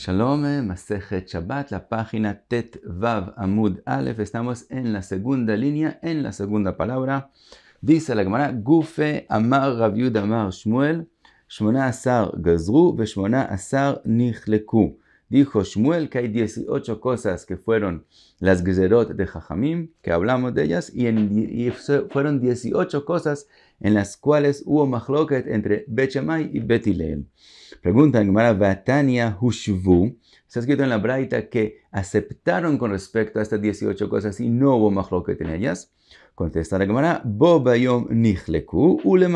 Shalom, Masejet Shabbat, la página Tet Vav Amud Aleph. Estamos en la segunda línea, en la segunda palabra. Dice la Gemara, Gufe Amar Rabiud Amar Shmuel, Shmona Asar Gazru, Veshmona Asar Nichleku. Dijo Shmuel que hay 18 cosas que fueron las Gezerot de Jajamim, que hablamos de ellas, y, en, y fueron 18 cosas en las cuales hubo machloket entre Bechamai y Betilel. Pregunta en Gemara Vatania Hushvu. ha escrito en la Braita que aceptaron con respecto a estas 18 cosas y no hubo machloket en ellas. Contesta la Gemara Bobayom Yom Nichleku Ule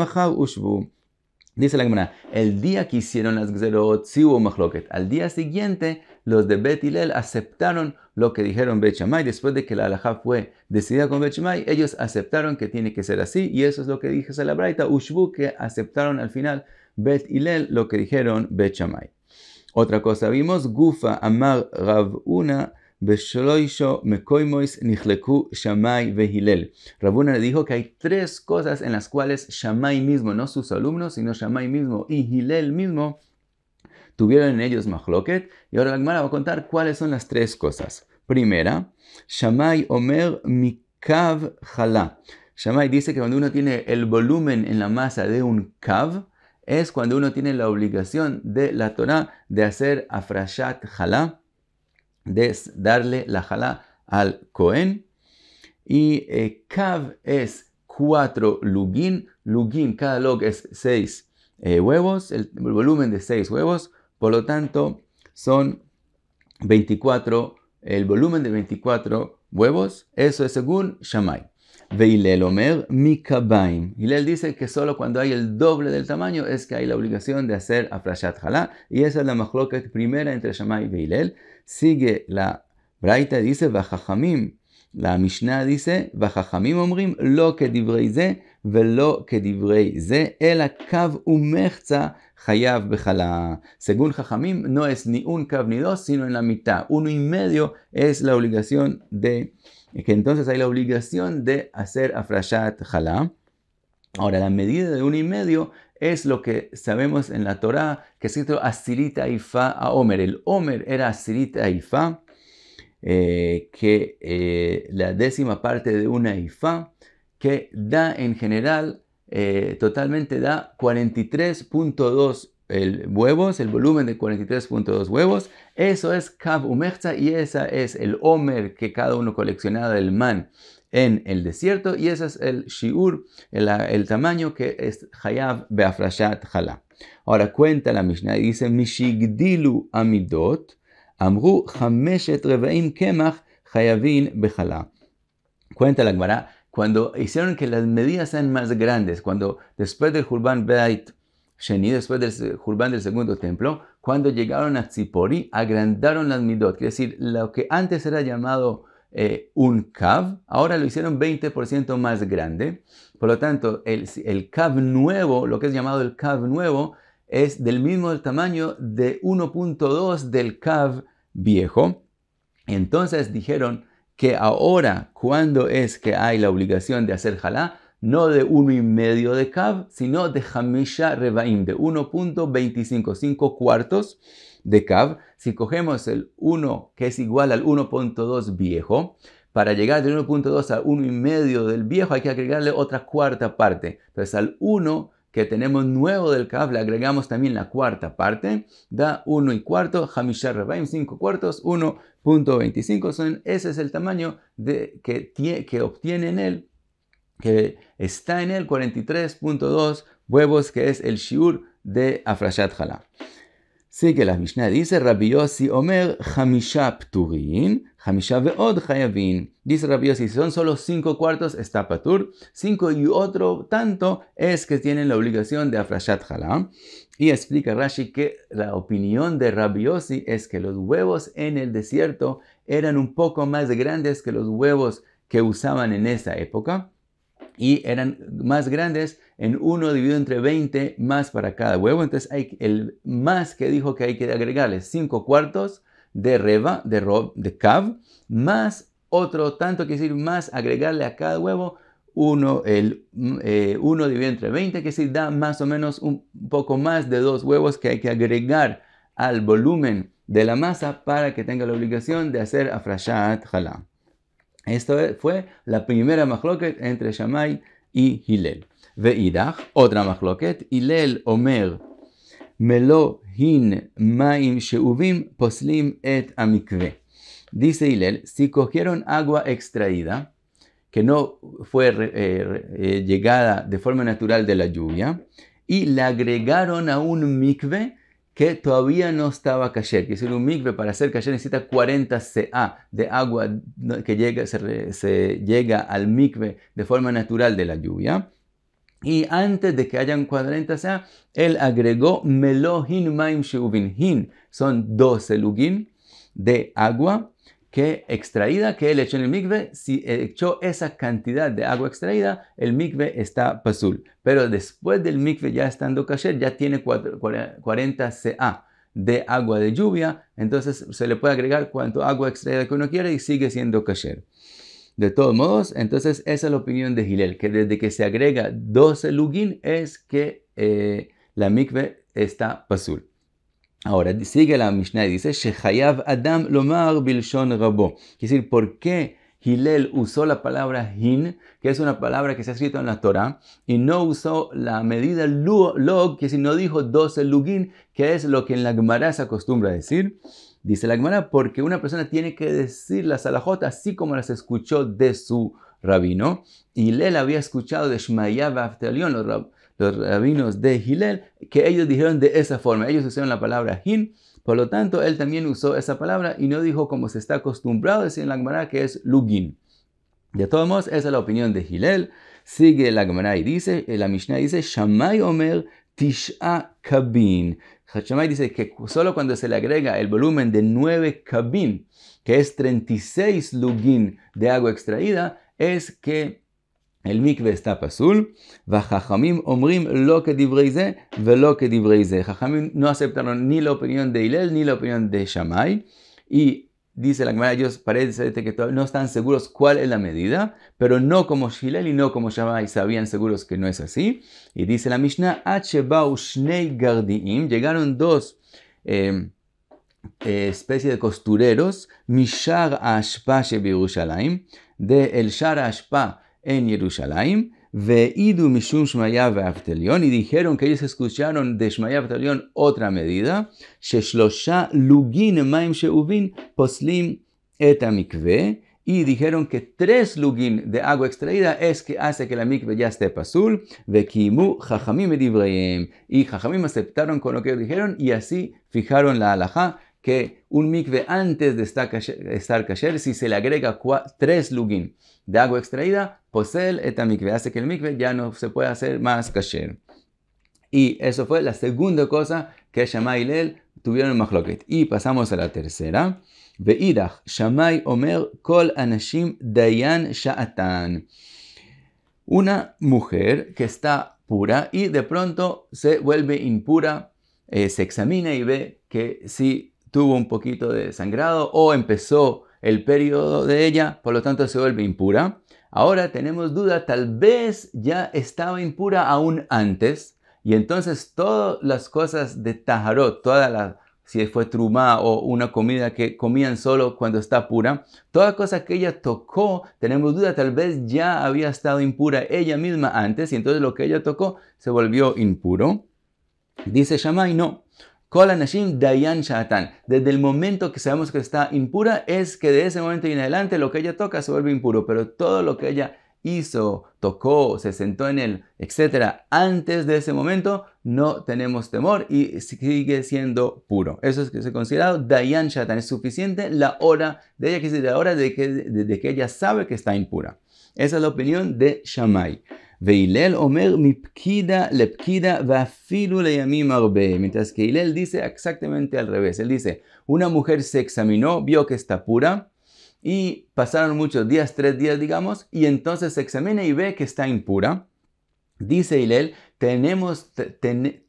Dice la Gemara, el día que hicieron las Gzerot sí hubo machloket. Al día siguiente los de Bet Hillel aceptaron lo que dijeron Bet Después de que la halajá fue decidida con Bet ellos aceptaron que tiene que ser así. Y eso es lo que dijo Salabraita, la Ushbu, que aceptaron al final Bet Hillel lo que dijeron Bet Otra cosa vimos, Gufa Amar Ravuna. Beshloisho Mekoimois Nihleku Rabuna le dijo que hay tres cosas en las cuales Shammai mismo, no sus alumnos, sino Shammai mismo y Hillel mismo, tuvieron en ellos mahloket. Y ahora la va a contar cuáles son las tres cosas. Primera, Shamay Omer Mikav Jalá. shamay dice que cuando uno tiene el volumen en la masa de un kav, es cuando uno tiene la obligación de la Torah de hacer afrashat jalá, de darle la jala al Cohen. Y eh, kav es cuatro lugin, lugin, cada log es seis eh, huevos, el, volumen de seis huevos. Por lo tanto, son 24, el volumen de 24 huevos, eso es según Shammai. Veilel Omer Mikabaim. él dice que solo cuando hay el doble del tamaño es que hay la obligación de hacer afrashat halá, y esa es la que primera entre Shammai y Veilel. Sigue la Braita, dice Bajajamim. La Mishnah dice Bajajamim Omrim, lo que que el Según Jajamim, no es ni un cab ni dos, sino en la mitad. Uno y medio es la obligación de, entonces hay la obligación de hacer afrashat jalá. Ahora, la medida de uno y medio es lo que sabemos en la Torá, que es escrito asirita aifa a Omer. El Omer era asirita aifa. que la décima parte de una aifa que da en general, eh, totalmente da 43.2 huevos, el volumen de 43.2 huevos. Eso es Kav Umechza y esa es el Omer que cada uno coleccionaba del man en el desierto y ese es el Shiur, el, tamaño que es Hayav Beafrashat Hala. Ahora cuenta la Mishnah y dice Mishigdilu Amidot Amru Hameshet Reveim Kemach Hayavin bechala Cuenta la Gemara cuando hicieron que las medidas sean más grandes, cuando después del Jurban Beit Sheni, después del Jurban del segundo templo, cuando llegaron a Tzipori, agrandaron las midot, es decir, lo que antes era llamado eh, un Kav, ahora lo hicieron 20% más grande. Por lo tanto, el, el nuevo, lo que es llamado el Kav nuevo, es del mismo tamaño de 1.2 del Kav viejo. Entonces dijeron, que ahora, cuando es que hay la obligación de hacer halá, no de uno y medio de cab, sino de hamisha rebaim, de 1.25, 5 cuartos de cab. Si cogemos el 1 que es igual al 1.2 viejo, para llegar del 1.2 al 1.5 del viejo hay que agregarle otra cuarta parte. Entonces al 1 que tenemos nuevo del cable agregamos también la cuarta parte, da 1 y cuarto, Hamishar Rebaim, 5 cuartos, 1.25. Ese es el tamaño de, que, que obtiene en él, que está en él 43.2 huevos, que es el Shiur de Afrashat Así que la Mishnah, dice Rabbi Yossi Omer Hamisha Pturin, Hamisha Dice Rabbi si son solo cinco cuartos, está patur. Cinco y otro tanto es que tienen la obligación de afrashat halam. Y explica Rashi que la opinión de Rabbi es que los huevos en el desierto eran un poco más grandes que los huevos que usaban en esa época y eran más grandes en uno dividido entre 20 más para cada huevo. Entonces hay el más que dijo que hay que agregarle cinco cuartos de Reba, de Rob, de cav más otro tanto, que decir, más agregarle a cada huevo uno, el, mm, eh, uno dividido entre 20, que decir, da más o menos un poco más de dos huevos que hay que agregar al volumen de la masa para que tenga la obligación de hacer afrashat halá. Esto e, fue la primera machloket entre Shamay y Hillel. Veidach, otra machloket Hillel Omer Melohin maim sheuvim poslim et amikve. Dice Hillel, si cogieron agua extraída, que no fue eh, eh, llegada de forma natural de la lluvia, y la agregaron a un mikve que todavía no estaba kasher. Que un mikve para hacer kasher necesita 40 CA de agua que llega, se, llega al mikve de forma natural de la lluvia. Y antes de que hayan 40 CA, él agregó melohin maim hin. Son 12 lugin de agua que extraída que él echó en el mikve, si echó esa cantidad de agua extraída, el mikve está pasul. Pero después del mikve ya estando kasher, ya tiene 40 CA de agua de lluvia, entonces se le puede agregar cuanto agua extraída que uno quiera y sigue siendo kasher. De todos modos, entonces esa es la opinión de Gilel, que desde que se agrega 12 lugin es que eh, la mikve está pasul. Ahora sigue la Mishnah y dice, Shechayav Adam Lomar Bilshon Rabo. Es decir, ¿por qué Hillel usó la palabra hin, que es una palabra que se ha escrito en la Torah, y no usó la medida log, que si no dijo 12 lugin, que es lo que en la Gemara se acostumbra a decir? Dice la Gemara, porque una persona tiene que decir las alajot así como las escuchó de su rabino. Y Hillel había escuchado de Shmayab Baftalión, los, los, rabinos de Hillel, que ellos dijeron de esa forma. Ellos usaron la palabra hin, por lo tanto, él también usó esa palabra y no dijo como se está acostumbrado a decir en la Gemara, que es lugin. De todos modos, esa es la opinión de Hillel. Sigue la Gemara y dice, eh, la Mishnah dice, Shamay Omer Tisha Kabin. Hachamay dice que solo cuando se le agrega el volumen de 9 Kabin, que es 36 lugin de agua extraída, es que el mikve está pasul, vajajamim omrim lo que dibreize, velo que dibreize. no aceptaron ni la opinión de Hilel ni la opinión de Shamay y dice la Gemara, ellos parece este, que no están seguros cuál es la medida, pero no como Shilel y no como Shammai sabían seguros que no es así. Y dice la Mishnah, Gardiim, llegaron dos em, eh, especies de costureros, Mishar Ashpa Yerushalayim de El Shar Ashpa en Yerushalayim, Veidu mishum shmaya y dijeron que ellos escucharon de shmaya otra medida, sheshlosha lugin maim sheuvin poslim etamikve, y dijeron que tres lugin de agua extraída es que hace que la mikve ya esté pasul, vekimu jajamim y jajamim aceptaron con lo que dijeron y así fijaron la alajá que un mikve antes de estar kasher, si se le agrega tres lugin de agua extraída, posee esta mikve, hace que el mikve ya no se pueda hacer más kasher. Y eso fue la segunda cosa que Shammai y tuvieron en Machloket. Y pasamos a la tercera. Veidach, Shammai Omer, Kol Anashim, Dayan Sha'atan. Una mujer que está pura y de pronto se vuelve impura, eh, se examina y ve que si tuvo un poquito de sangrado o empezó el periodo de ella, por lo tanto se vuelve impura. Ahora tenemos duda, tal vez ya estaba impura aún antes, y entonces todas las cosas de Taharot, toda la, si fue trumá o una comida que comían solo cuando está pura, toda cosa que ella tocó, tenemos duda, tal vez ya había estado impura ella misma antes, y entonces lo que ella tocó se volvió impuro. Dice Shammai, no, Dayan Shatan. Desde el momento que sabemos que está impura, es que de ese momento en adelante lo que ella toca se vuelve impuro, pero todo lo que ella hizo, tocó, se sentó en él, etcétera, antes de ese momento no tenemos temor y sigue siendo puro. Eso es que se considera Dayan Shatan. Es suficiente la hora de ella, que es la hora de que, de que ella sabe que está impura. Esa es la opinión de Shammai. Veilel Omer mipkida lepkida vafilu leyamim arbe. Mientras que Ilel dice exactamente al revés. Él dice, una mujer se examinó, vio que está pura y pasaron muchos días, tres días digamos, y entonces se examina y ve que está impura. Dice Ilel, tenemos,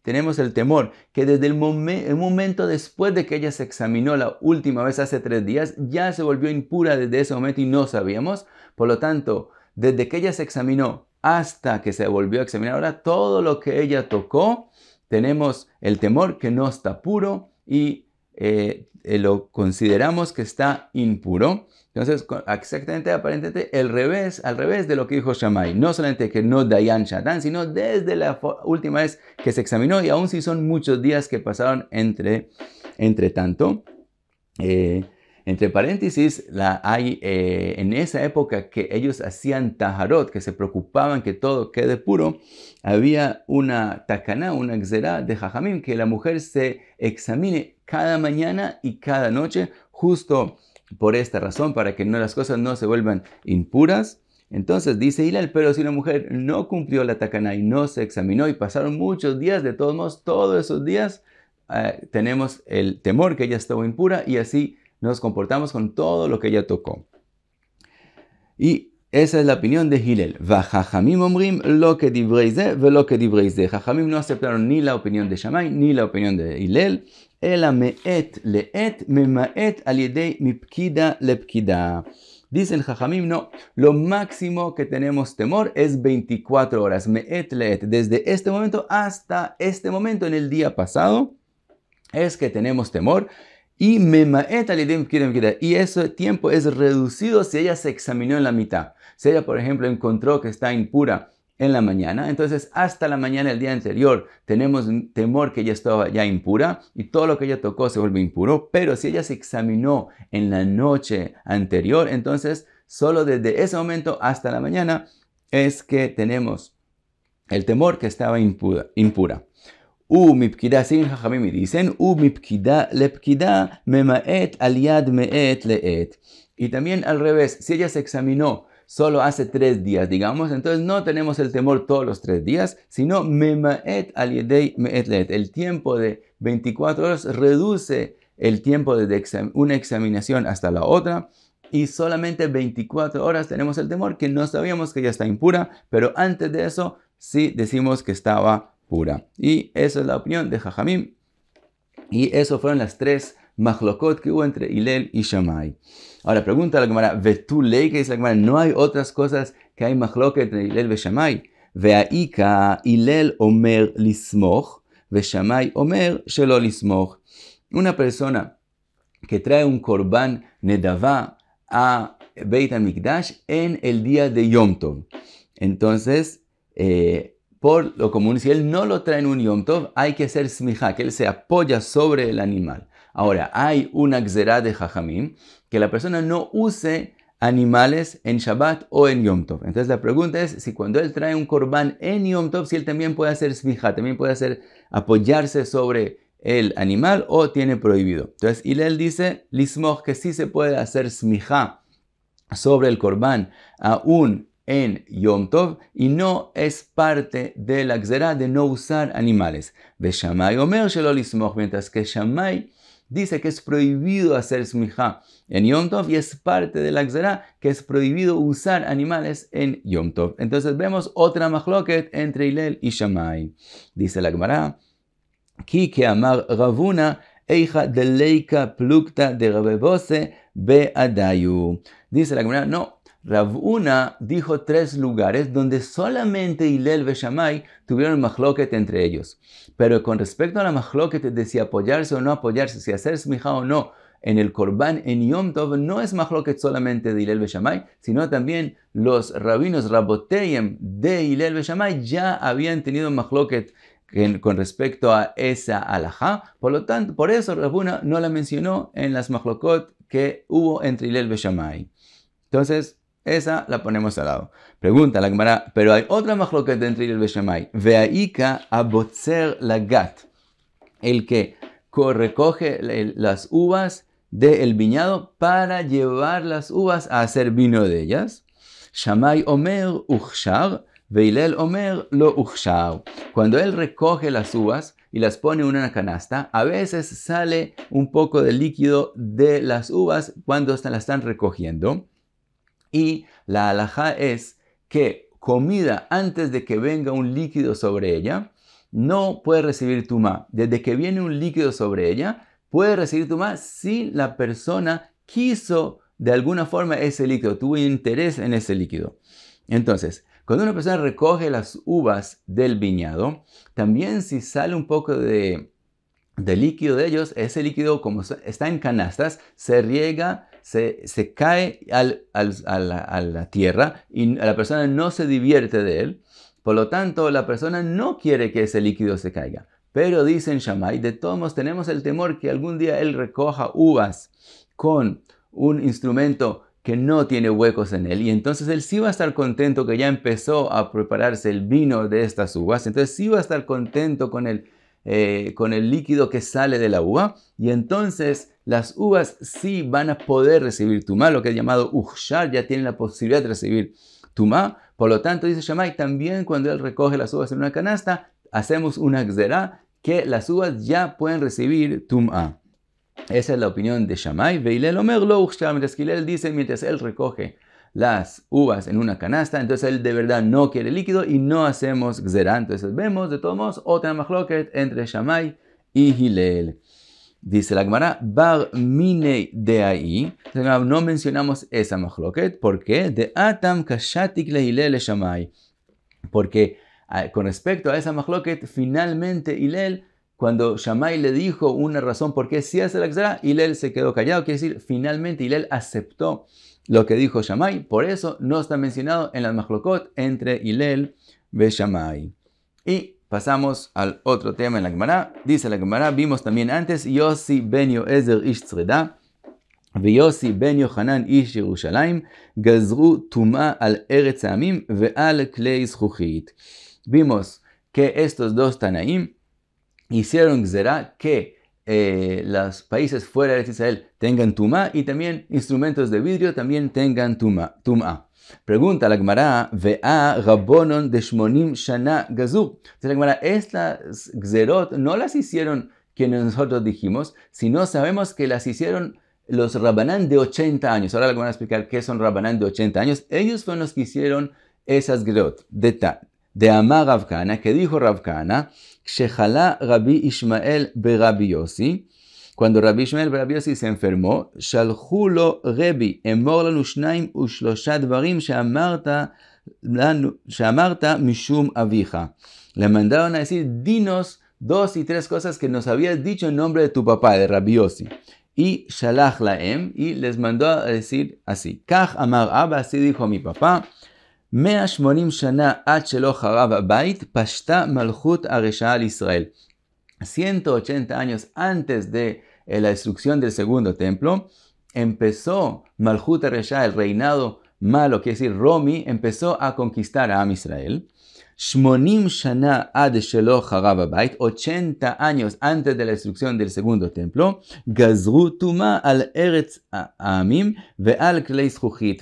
tenemos el temor que desde el, momento después de que ella se examinó la última vez hace tres días, ya se volvió impura desde ese momento y no sabíamos. Por lo tanto, desde que ella se examinó hasta que se volvió a examinar. Ahora todo lo que ella tocó, tenemos el temor que no está puro y eh, eh, lo consideramos que está impuro. Entonces, exactamente, aparentemente, el revés, al revés de lo que dijo Shammai. No solamente que no Dayan Shatan, sino desde la última vez que se examinó, y aún si son muchos días que pasaron entre, entre tanto. Eh, entre paréntesis, hay eh, en esa época que ellos hacían tajarot, que se preocupaban que todo quede puro, había una Takaná, una xerá de jajamim, que la mujer se examine cada mañana y cada noche, justo por esta razón, para que no, las cosas no se vuelvan impuras. Entonces dice Hilal, pero si la mujer no cumplió la Takaná y no se examinó y pasaron muchos días, de todos modos, todos esos días eh, tenemos el temor que ella estuvo impura y así nos comportamos con todo lo que ella tocó. Y esa es la opinión de Hillel. Vajajamim omrim lo que dibreize ve lo que dibreize. Jajamim no aceptaron ni la opinión de Shammai ni la opinión de Hillel. Ela me'et le'et memaet al mipkida lepkida. Dicen el Jajamim, no, lo máximo que tenemos temor es 24 horas. Me'et le'et. Desde este momento hasta este momento en el día pasado es que tenemos temor. Y Y ese tiempo es reducido si ella se examinó en la mitad. Si ella, por ejemplo, encontró que está impura en la mañana, entonces hasta la mañana del día anterior tenemos temor que ella estaba ya impura y todo lo que ella tocó se vuelve impuro. Pero si ella se examinó en la noche anterior, entonces solo desde ese momento hasta la mañana es que tenemos el temor que estaba impura. Y también al revés, si ella se examinó solo hace tres días, digamos, entonces no tenemos el temor todos los tres días, sino memaet El tiempo de 24 horas reduce el tiempo de una examinación hasta la otra y solamente 24 horas tenemos el temor que no sabíamos que ya está impura, pero antes de eso sí decimos que estaba pura. Y esa es la opinión de Jajamim. Y eso fueron las tres mahlokot que hubo entre Hilel y Shammai. Ahora pregunta la Gemara, ley la Gemara? ¿No hay otras cosas que hay machlokot entre Hilel y Shammai? que Hilel omer lismoch, ve Shammai omer shelo lismoch. Una persona que trae un korban nedavá a Beit HaMikdash en el día de Yom Tov. Entonces, eh, por lo común, si él no lo trae en un Yom Tov, hay que hacer smijá, que él se apoya sobre el animal. Ahora, hay una xerá de jajamim que la persona no use animales en Shabbat o en Yom Tov. Entonces la pregunta es si cuando él trae un corbán en Yom Tov, si él también puede hacer smijá, también puede hacer apoyarse sobre el animal o tiene prohibido. Entonces Hillel dice, lismoj, que sí se puede hacer smijá sobre el corbán aún en Yom Tov y no es parte de la Xerá de no usar animales. Beshamay Omer Shelolismoch, mientras que Shamay dice que es prohibido hacer smicha en Yom Tov y es parte de la Xerá que es prohibido usar animales en Yom Tov. Entonces vemos otra machloket entre Hilel y Shamay. Dice la Gemara, Ki que amar Ravuna, hija de leika plukta de rabebose beadayu. Dice la Gemara, no, una dijo tres lugares donde solamente Hillel Beshamai tuvieron machloket entre ellos. Pero con respecto a la machloket de si apoyarse o no apoyarse, si hacer smija o no en el Korban en Yom Tov, no es machloket solamente de Hillel Beshamai, sino también los rabinos Raboteyem de Hillel Beshamai ya habían tenido machloket con respecto a esa alajá. Por lo tanto, por eso Una no la mencionó en las machlokot que hubo entre Hillel Beshamai. Entonces, esa la ponemos al lado. Pregunta la Gemara, pero hay otra majloquet dentro del Beshamay. Veaika la gat. El que recoge las uvas del viñado para llevar las uvas a hacer vino de ellas. Shamay omer uchshar. Veilel omer lo uchshar. Cuando él recoge las uvas, y las pone en una canasta, a veces sale un poco de líquido de las uvas cuando las están recogiendo. Y la alajá es que comida antes de que venga un líquido sobre ella no puede recibir tumá. Desde que viene un líquido sobre ella puede recibir tumá si la persona quiso de alguna forma ese líquido, tuvo interés en ese líquido. Entonces, cuando una persona recoge las uvas del viñado, también si sale un poco de, de líquido de ellos, ese líquido como está en canastas, se riega se, cae a, la, tierra y la persona no se divierte de él. Por lo tanto, la persona no quiere que ese líquido se caiga. Pero dicen Shammai, de todos tenemos el temor que algún día él recoja uvas con un instrumento que no tiene huecos en él. Y entonces él sí va a estar contento que ya empezó a prepararse el vino de estas uvas. Entonces sí va a estar contento con el, eh, con el líquido que sale de la uva. Y entonces las uvas sí van a poder recibir tumá, lo que es llamado ushar, ya tienen la posibilidad de recibir tumá. Por lo tanto, dice Shammai, también cuando él recoge las uvas en una canasta, hacemos una xerá que las uvas ya pueden recibir tumá. Esa es la opinión de Shammai. Veilel Omer lo mientras que él dice, mientras él recoge las uvas en una canasta, entonces él de verdad no quiere líquido y no hacemos xerá. Entonces vemos, de todos modos, otra machloket entre Shammai y Hilel. Dice la Gemara, Bar minei de ahí, no mencionamos esa machloket, ¿por qué? De Atam Kashatik Porque ah, con respecto a esa machloket, finalmente Ilel, cuando Shamay le dijo una razón por qué sí hace la Xerá, Ilel se quedó callado, quiere decir, finalmente Ilel aceptó lo que dijo Shamay, por eso no está mencionado en la machloket entre Ilel y Shammai. Y Pasamos al otro tema en la Gemara. Dice la Gemara, vimos también antes, Yossi ben ish Tzreda, ish Ish gazru gazru tuma al al Vimos que estos dos Tanaim hicieron que eh, los países fuera de Israel tengan tuma y también instrumentos de vidrio también tengan tuma Pregunta la Gemara, vea Rabbonon de Shmonim Shana Gazur. Dice la Gemara, estas Gzerot no las hicieron quienes nosotros dijimos, sino sabemos que las hicieron los Rabbanán de 80 años. Ahora la Gemara a explicar qué son Rabbanán de 80 años. Ellos fueron los que hicieron esas Gzerot. De, de Amar Ravkana, que dijo Ravkana, Shehala Rabbi Ishmael Berabi Yossi, cuando Rabbi Shmuel Rabiosi se enfermó, Shalchulo Rebi, אמור לנו u ושלושה דברים שאמרת, לנו, שאמרת Le mandaron a decir, dinos dos y tres cosas que nos habías dicho en nombre de tu papá, de Rabiosi. Y Shalach Laem, y les mandó a decir así, Kach Amar Abba, así dijo mi papá, 180 Shana עד שלא חרב הבית, פשטה מלכות הרשעה Israel. 180 años antes de eh, la destrucción del segundo templo, empezó Malhut Resha, el reinado malo, que es decir, Romi, empezó a conquistar a Am Israel. Shmonim Shana Ad Sheloh 80 años antes de la destrucción del segundo templo, Gazru Tuma al Eretz Amim al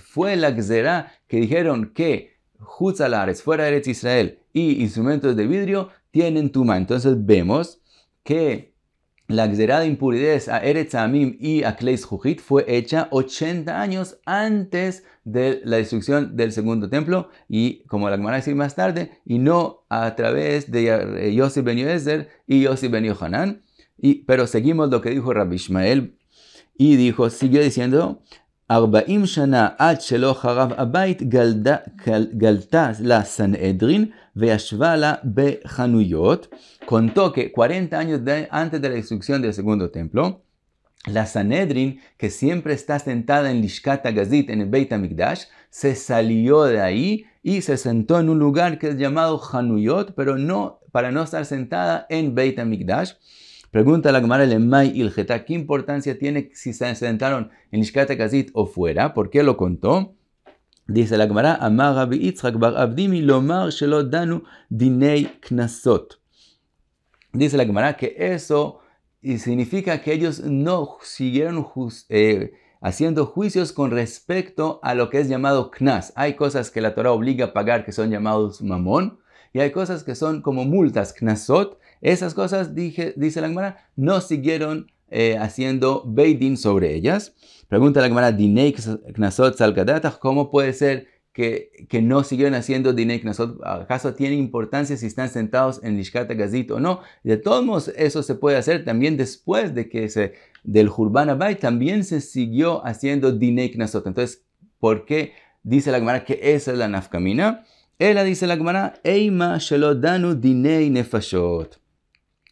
Fue la Gzera que dijeron que Hutzalares, fuera Eretz Israel, y instrumentos de vidrio tienen Tuma. Entonces vemos que la exagerada impuridad a Eretz Amim y a Kleis Jujit fue hecha 80 años antes de la destrucción del segundo templo y, como la Gemara decir más tarde, y no a través de Yosi Ben Yoezer y Yosi Ben Yohanan. pero seguimos lo que dijo Rabbi Ishmael y dijo, siguió diciendo, 40 שנה עד שלא חרב הבית, גלתה Contó que 40 años antes de la destrucción del segundo templo, la Sanedrin, que siempre está sentada en Lishkat Gazit, en el Beit HaMikdash, se salió de ahí y se sentó en un lugar que es llamado Hanuyot, pero no para no estar sentada en Beit HaMikdash. Pregunta la Gemara Mai Ilgeta, ¿qué importancia tiene si se sentaron en Ishkata Kazit o fuera? ¿Por qué lo contó? Dice la Gemara, Amar Bar Abdimi Lomar Shelot Danu Dinei Knasot. Dice la Gemara que eso significa que ellos no siguieron eh, haciendo juicios con respecto a lo que es llamado knas. Hay cosas que la Torah obliga a pagar que son llamados mamón y hay cosas que son como multas, knasot, esas cosas, dice la Gemara, no siguieron eh, haciendo Beidin sobre ellas. Pregunta la Gemara, Knasot ¿cómo puede ser que, que no siguieron haciendo Dinei Knasot? ¿Acaso tiene importancia si están sentados en Lishkata Gazit o no? De todos modos, eso se puede hacer también después de que se, del Hurban bay. también se siguió haciendo Dinei Knasot. Entonces, ¿por qué dice la Gemara que esa es la nafkamina? Ella dice la Gemara, Eima Shelodanu Dinei Nefashot.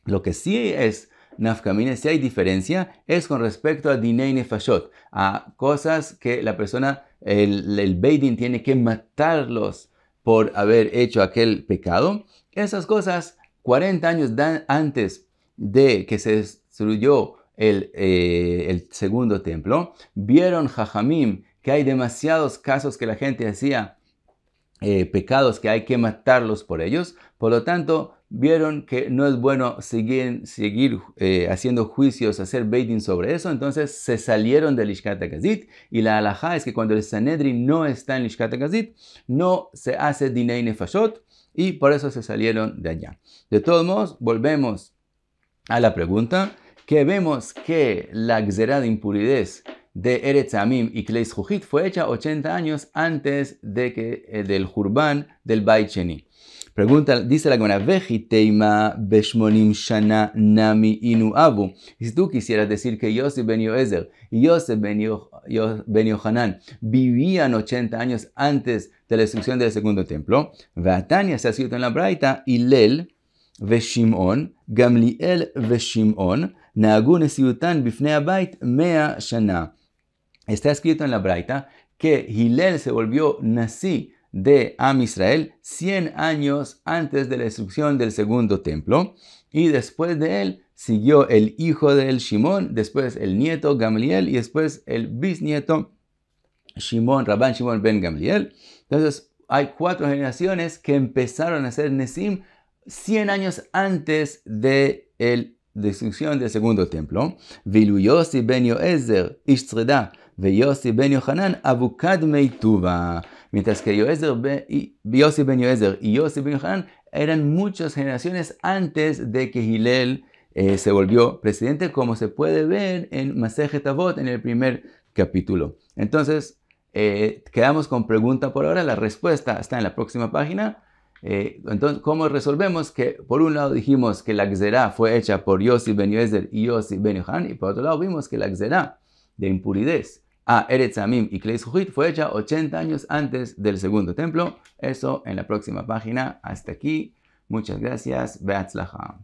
Lo que sí es nafkamina, si hay diferencia, es con respecto a dinei nefashot, a cosas que la persona, el, el tiene que matarlos por haber hecho aquel pecado. Esas cosas, 40 años antes de que se destruyó eh, el, segundo templo, vieron Jajamim que hay demasiados casos que la gente hacía eh, pecados que hay que matarlos por ellos. Por lo tanto, vieron que no es bueno seguir, eh, haciendo juicios, hacer baiting sobre eso, entonces se salieron del Ishkata Gazit y la halajá es que cuando el Sanedrin no está en el Ishkata no se hace Dinei Nefashot y por eso se salieron de allá. De todos modos, volvemos a la pregunta que vemos que la xerada impuridez de Eretz Amim y Kleis Jujit fue hecha 80 años antes de que, eh, del Jurban del baycheni Pregunta, dice la Gemara, Vejiteima Beshmonim Shana Nami Inu Abu. si tú quisieras decir que Yosef ben Yoezer y Yosef ben, Yo, ben Yohanan vivían 80 años antes de la destrucción del segundo templo, Vatania se ha escrito en la Braita, Lel Veshimon, Gamliel Veshimon, Nagun Esiutan Bifnea Bait Mea Shana. Está escrito en la Braita que Ilel se volvió nasi de Am Israel 100 años antes de la destrucción del segundo templo y después de él siguió el hijo del Shimón, después el nieto Gamliel y después el bisnieto Shimón, Rabban Shimón ben Gamliel. Entonces hay cuatro generaciones que empezaron a ser Nesim 100 años antes de la destrucción del segundo templo. Viluyosi ben Ishtreda, ben Yohanan, Meituba. Mientras que Yoezer ben, y, y Yossi ben Yohanan eran muchas generaciones antes de que Gilel eh, se volvió presidente, como se puede ver en Masejet Avot en el primer capítulo. Entonces, eh, quedamos con pregunta por ahora, la respuesta está en la próxima página. Eh, entonces, ¿cómo resolvemos que por un lado dijimos que la Xerá fue hecha por Yossi ben Yoezer y Yossi ben Yohanan, y por otro lado vimos que la Xerá de impuridez a Eretz Amim y Kleis fue hecha 80 años antes del segundo templo. Eso en la próxima página. Hasta aquí. Muchas gracias. Beatzlaha.